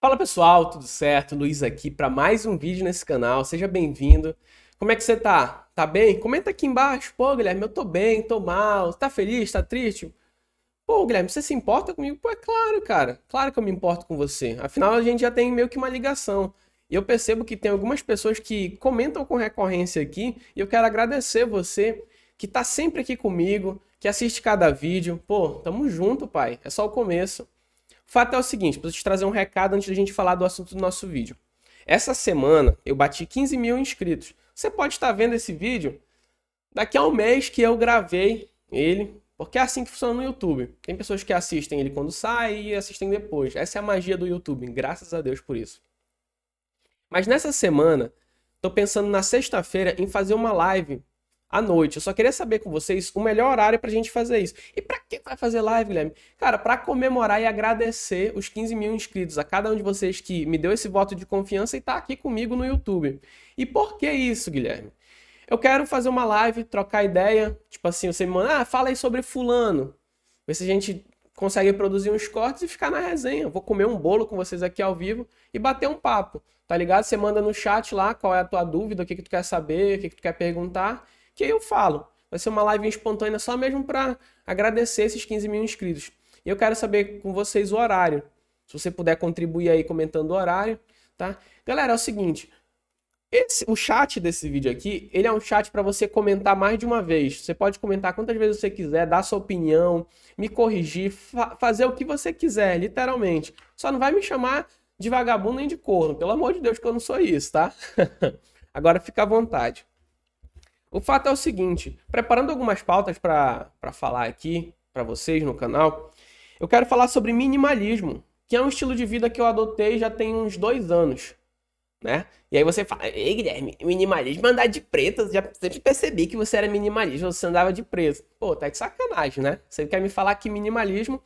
Fala pessoal, tudo certo? Luiz aqui para mais um vídeo nesse canal, seja bem-vindo. Como é que você tá? Tá bem? Comenta aqui embaixo. Pô, Guilherme, eu tô bem, tô mal, tá feliz, tá triste? Pô, Guilherme, você se importa comigo? Pô, é claro, cara, claro que eu me importo com você. Afinal, a gente já tem meio que uma ligação. E eu percebo que tem algumas pessoas que comentam com recorrência aqui e eu quero agradecer você que tá sempre aqui comigo, que assiste cada vídeo. Pô, tamo junto, pai, é só o começo. Fato é o seguinte, preciso te trazer um recado antes da gente falar do assunto do nosso vídeo. Essa semana eu bati 15 mil inscritos. Você pode estar vendo esse vídeo daqui a um mês que eu gravei ele, porque é assim que funciona no YouTube. Tem pessoas que assistem ele quando sai e assistem depois. Essa é a magia do YouTube, graças a Deus por isso. Mas nessa semana, estou pensando na sexta-feira em fazer uma live à noite. Eu só queria saber com vocês o melhor horário pra gente fazer isso. E pra que vai fazer live, Guilherme? Cara, pra comemorar e agradecer os 15 mil inscritos, a cada um de vocês que me deu esse voto de confiança e tá aqui comigo no YouTube. E por que isso, Guilherme? Eu quero fazer uma live, trocar ideia, tipo assim, você me manda, ah, fala aí sobre fulano. Ver se a gente consegue produzir uns cortes e ficar na resenha. vou comer um bolo com vocês aqui ao vivo e bater um papo, tá ligado? Você manda no chat lá qual é a tua dúvida, o que, que tu quer saber, o que, que tu quer perguntar que eu falo. Vai ser uma live espontânea só mesmo para agradecer esses 15 mil inscritos. E eu quero saber com vocês o horário. Se você puder contribuir aí comentando o horário, tá? Galera, é o seguinte. Esse, o chat desse vídeo aqui, ele é um chat para você comentar mais de uma vez. Você pode comentar quantas vezes você quiser, dar sua opinião, me corrigir, fa fazer o que você quiser, literalmente. Só não vai me chamar de vagabundo nem de corno, pelo amor de Deus que eu não sou isso, tá? Agora fica à vontade. O fato é o seguinte: preparando algumas pautas para falar aqui para vocês no canal, eu quero falar sobre minimalismo, que é um estilo de vida que eu adotei já tem uns dois anos. Né? E aí você fala, ei Guilherme, minimalismo é andar de preto, já sempre percebi que você era minimalista, você andava de preto. Pô, tá de sacanagem, né? Você quer me falar que minimalismo,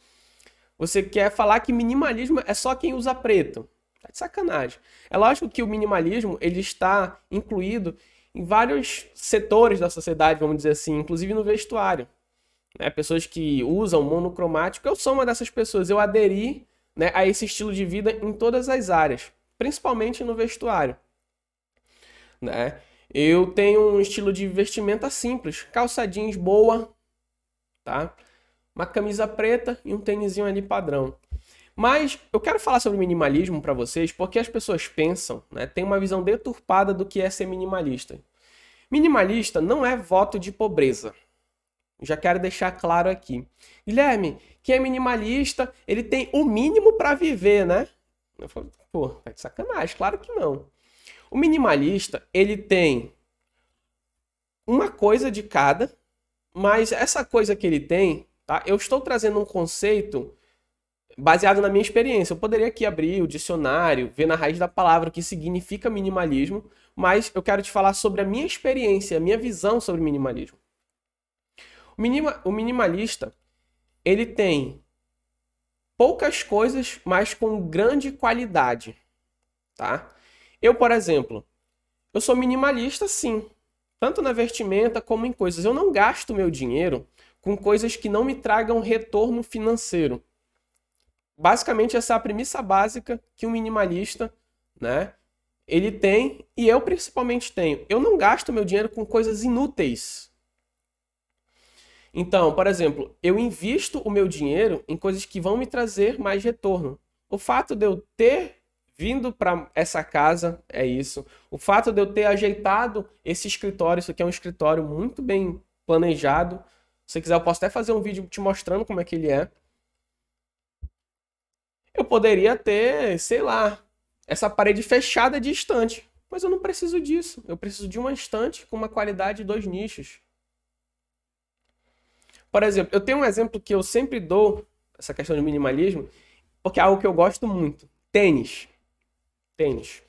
você quer falar que minimalismo é só quem usa preto. Tá de sacanagem. É lógico que o minimalismo, ele está incluído em vários setores da sociedade, vamos dizer assim, inclusive no vestuário. Né? Pessoas que usam monocromático, eu sou uma dessas pessoas, eu aderi né, a esse estilo de vida em todas as áreas, principalmente no vestuário. Né? Eu tenho um estilo de vestimenta simples, calça jeans boa, tá? uma camisa preta e um tênisinho ali padrão. Mas eu quero falar sobre minimalismo para vocês porque as pessoas pensam, né, têm uma visão deturpada do que é ser minimalista. Minimalista não é voto de pobreza. Já quero deixar claro aqui. Guilherme, quem é minimalista, ele tem o mínimo para viver, né? Eu falo, pô, tá de sacanagem, claro que não. O minimalista, ele tem uma coisa de cada, mas essa coisa que ele tem, tá? Eu estou trazendo um conceito baseado na minha experiência. Eu poderia aqui abrir o dicionário, ver na raiz da palavra o que significa minimalismo, mas eu quero te falar sobre a minha experiência, a minha visão sobre minimalismo. O, minima, o minimalista, ele tem poucas coisas, mas com grande qualidade, tá? Eu, por exemplo, eu sou minimalista sim, tanto na vestimenta como em coisas. Eu não gasto meu dinheiro com coisas que não me tragam retorno financeiro basicamente essa é a premissa básica que o minimalista, né, ele tem e eu principalmente tenho. Eu não gasto meu dinheiro com coisas inúteis. Então, por exemplo, eu invisto o meu dinheiro em coisas que vão me trazer mais retorno. O fato de eu ter vindo para essa casa é isso. O fato de eu ter ajeitado esse escritório, isso aqui é um escritório muito bem planejado. Se quiser, eu posso até fazer um vídeo te mostrando como é que ele é. Eu poderia ter, sei lá, essa parede fechada de estante. Mas eu não preciso disso. Eu preciso de uma estante com uma qualidade de dois nichos. Por exemplo, eu tenho um exemplo que eu sempre dou, essa questão de minimalismo, porque é algo que eu gosto muito. Tênis. Tênis.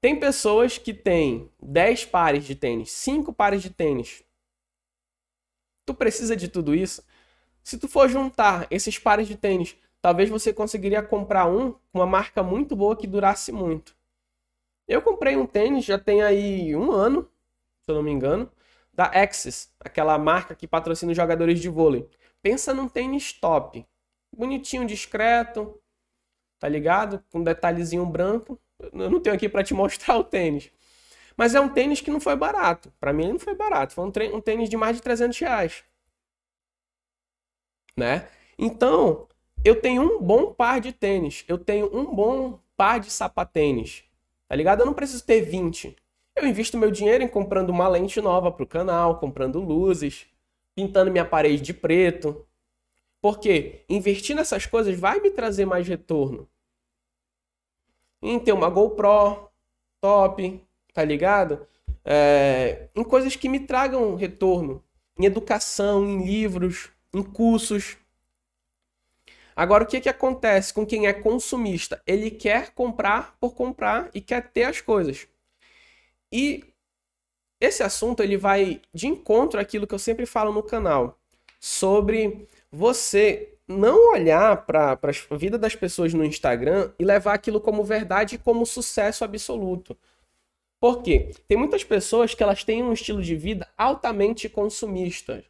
Tem pessoas que têm 10 pares de tênis, 5 pares de tênis. Tu precisa de tudo isso? Se tu for juntar esses pares de tênis talvez você conseguiria comprar um com uma marca muito boa que durasse muito. Eu comprei um tênis já tem aí um ano, se eu não me engano, da Axis, aquela marca que patrocina os jogadores de vôlei. Pensa num tênis top, bonitinho, discreto, tá ligado? Com um detalhezinho branco. Eu não tenho aqui para te mostrar o tênis. Mas é um tênis que não foi barato. Para mim, ele não foi barato. Foi um, um tênis de mais de 300 reais. Né? Então, eu tenho um bom par de tênis, eu tenho um bom par de sapatênis, tá ligado? Eu não preciso ter 20. Eu invisto meu dinheiro em comprando uma lente nova pro canal, comprando luzes, pintando minha parede de preto. Porque investir nessas coisas vai me trazer mais retorno. Em ter uma GoPro top, tá ligado? É, em coisas que me tragam retorno. Em educação, em livros, em cursos, Agora, o que, que acontece com quem é consumista? Ele quer comprar por comprar e quer ter as coisas. E esse assunto ele vai de encontro àquilo que eu sempre falo no canal sobre você não olhar para a vida das pessoas no Instagram e levar aquilo como verdade e como sucesso absoluto. Por quê? Tem muitas pessoas que elas têm um estilo de vida altamente consumista.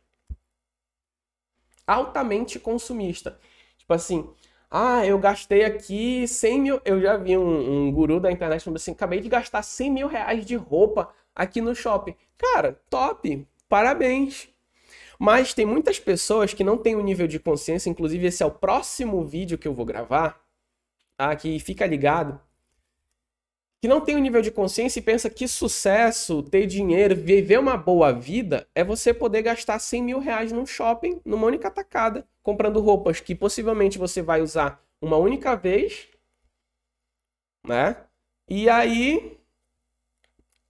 Altamente consumista. Tipo assim, ah, eu gastei aqui 100 mil. Eu já vi um, um guru da internet falando assim: acabei de gastar 100 mil reais de roupa aqui no shopping. Cara, top, parabéns. Mas tem muitas pessoas que não têm o um nível de consciência, inclusive esse é o próximo vídeo que eu vou gravar, tá? que fica ligado, que não tem o um nível de consciência e pensa que sucesso, ter dinheiro, viver uma boa vida é você poder gastar 100 mil reais num shopping, numa única tacada, comprando roupas que possivelmente você vai usar uma única vez, né? E aí,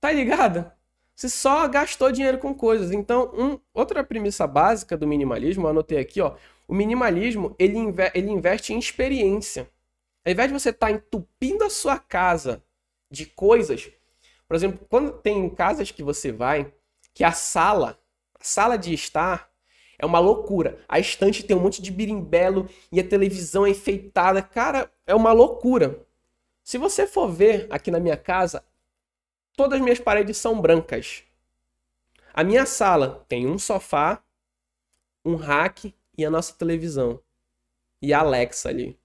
tá ligado? Você só gastou dinheiro com coisas. Então, um, outra premissa básica do minimalismo, eu anotei aqui, ó. O minimalismo, ele, inve ele investe em experiência. Ao invés de você estar tá entupindo a sua casa de coisas. Por exemplo, quando tem casas que você vai, que a sala, a sala de estar, é uma loucura. A estante tem um monte de birimbelo e a televisão é enfeitada. Cara, é uma loucura. Se você for ver aqui na minha casa, todas as minhas paredes são brancas. A minha sala tem um sofá, um rack e a nossa televisão. E a Alexa ali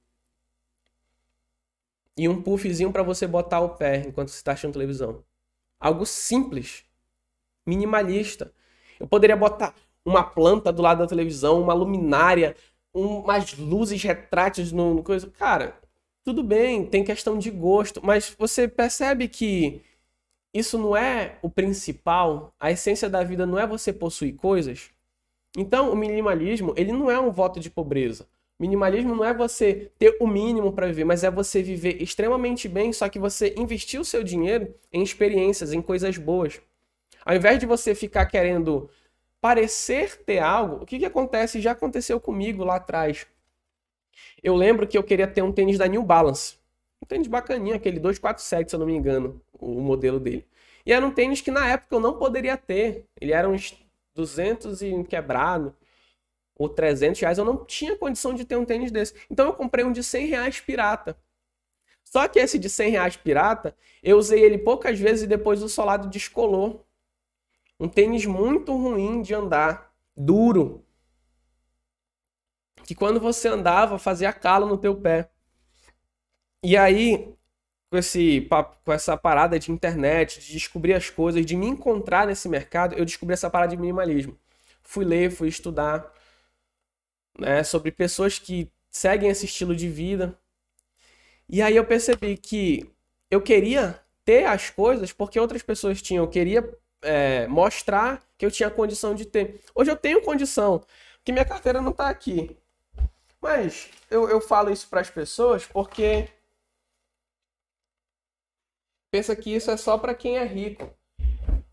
e um puffzinho para você botar o pé enquanto você está assistindo televisão. Algo simples, minimalista. Eu poderia botar uma planta do lado da televisão, uma luminária, umas luzes retráteis no, no coisa. Cara, tudo bem, tem questão de gosto, mas você percebe que isso não é o principal, a essência da vida não é você possuir coisas. Então, o minimalismo, ele não é um voto de pobreza. Minimalismo não é você ter o mínimo para viver, mas é você viver extremamente bem, só que você investir o seu dinheiro em experiências, em coisas boas. Ao invés de você ficar querendo parecer ter algo, o que, que acontece? Já aconteceu comigo lá atrás. Eu lembro que eu queria ter um tênis da New Balance. Um tênis bacaninha, aquele 247, se eu não me engano, o modelo dele. E era um tênis que na época eu não poderia ter. Ele era uns 200 e quebrado ou 300 reais, eu não tinha condição de ter um tênis desse. Então eu comprei um de 100 reais pirata. Só que esse de 100 reais pirata, eu usei ele poucas vezes e depois o solado descolou. Um tênis muito ruim de andar, duro. Que quando você andava, fazia calo no teu pé. E aí, com, esse, com essa parada de internet, de descobrir as coisas, de me encontrar nesse mercado, eu descobri essa parada de minimalismo. Fui ler, fui estudar, né, sobre pessoas que seguem esse estilo de vida. E aí eu percebi que eu queria ter as coisas porque outras pessoas tinham. Eu queria é, mostrar que eu tinha condição de ter. Hoje eu tenho condição, porque minha carteira não está aqui. Mas eu, eu falo isso para as pessoas porque pensa que isso é só para quem é rico.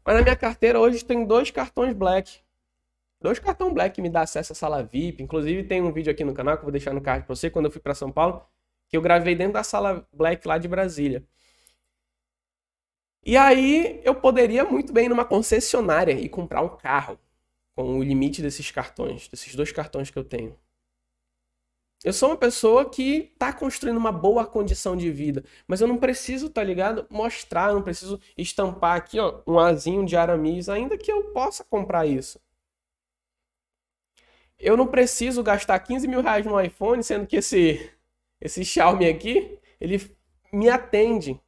Mas na minha carteira hoje tem dois cartões Black. Dois cartão Black que me dá acesso à sala VIP. Inclusive tem um vídeo aqui no canal que eu vou deixar no card para você quando eu fui para São Paulo, que eu gravei dentro da sala Black lá de Brasília. E aí eu poderia muito bem ir numa concessionária e comprar um carro com o limite desses cartões, desses dois cartões que eu tenho. Eu sou uma pessoa que tá construindo uma boa condição de vida, mas eu não preciso, tá ligado? Mostrar, eu não preciso estampar aqui, ó, um azinho de aramis, ainda que eu possa comprar isso eu não preciso gastar 15 mil reais no iPhone, sendo que esse, esse Xiaomi aqui, ele me atende.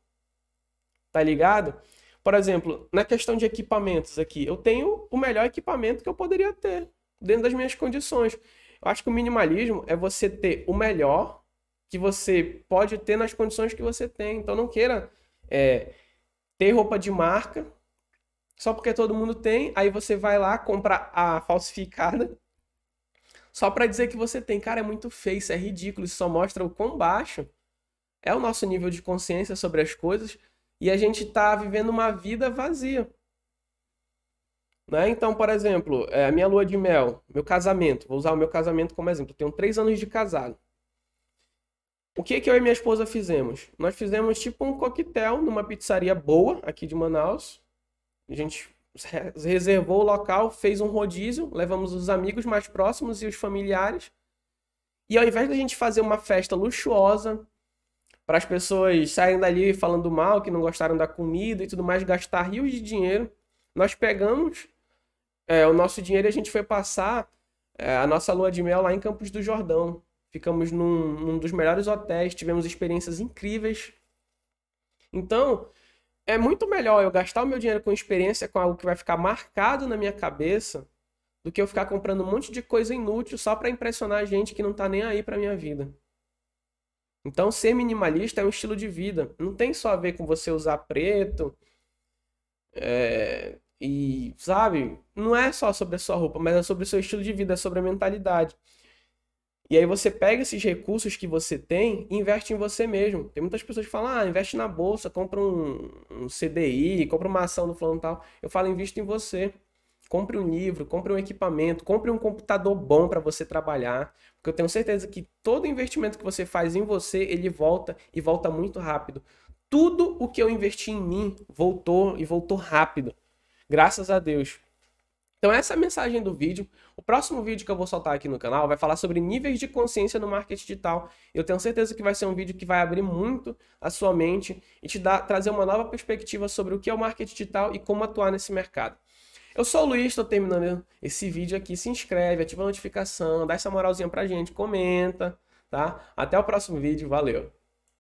Tá ligado? Por exemplo, na questão de equipamentos aqui, eu tenho o melhor equipamento que eu poderia ter, dentro das minhas condições. Eu acho que o minimalismo é você ter o melhor que você pode ter nas condições que você tem. Então não queira é, ter roupa de marca só porque todo mundo tem, aí você vai lá comprar a falsificada só para dizer que você tem. Cara, é muito feio, isso é ridículo, isso só mostra o quão baixo é o nosso nível de consciência sobre as coisas e a gente está vivendo uma vida vazia. Né? Então, por exemplo, é, a minha lua de mel, meu casamento, vou usar o meu casamento como exemplo. Eu tenho três anos de casado. O que, que eu e minha esposa fizemos? Nós fizemos tipo um coquetel numa pizzaria boa aqui de Manaus. A gente reservou o local, fez um rodízio, levamos os amigos mais próximos e os familiares. E ao invés da gente fazer uma festa luxuosa, para as pessoas saírem dali falando mal, que não gostaram da comida e tudo mais, gastar rios de dinheiro, nós pegamos é, o nosso dinheiro e a gente foi passar é, a nossa lua de mel lá em Campos do Jordão. Ficamos num, num dos melhores hotéis, tivemos experiências incríveis. Então, é muito melhor eu gastar o meu dinheiro com experiência, com algo que vai ficar marcado na minha cabeça, do que eu ficar comprando um monte de coisa inútil só para impressionar gente que não tá nem aí para minha vida. Então, ser minimalista é um estilo de vida. Não tem só a ver com você usar preto. É, e, sabe? Não é só sobre a sua roupa, mas é sobre o seu estilo de vida, é sobre a mentalidade. E aí você pega esses recursos que você tem e investe em você mesmo. Tem muitas pessoas que falam, ah, investe na bolsa, compra um, um CDI, compra uma ação do fulano tal. Eu falo, invista em você. Compre um livro, compre um equipamento, compre um computador bom para você trabalhar. Porque eu tenho certeza que todo investimento que você faz em você, ele volta e volta muito rápido. Tudo o que eu investi em mim voltou e voltou rápido. Graças a Deus. Então essa é a mensagem do vídeo. O próximo vídeo que eu vou soltar aqui no canal vai falar sobre níveis de consciência no marketing digital. Eu tenho certeza que vai ser um vídeo que vai abrir muito a sua mente e te dar, trazer uma nova perspectiva sobre o que é o marketing digital e como atuar nesse mercado. Eu sou o Luiz, estou terminando esse vídeo aqui. Se inscreve, ativa a notificação, dá essa moralzinha pra gente, comenta, tá? Até o próximo vídeo, valeu!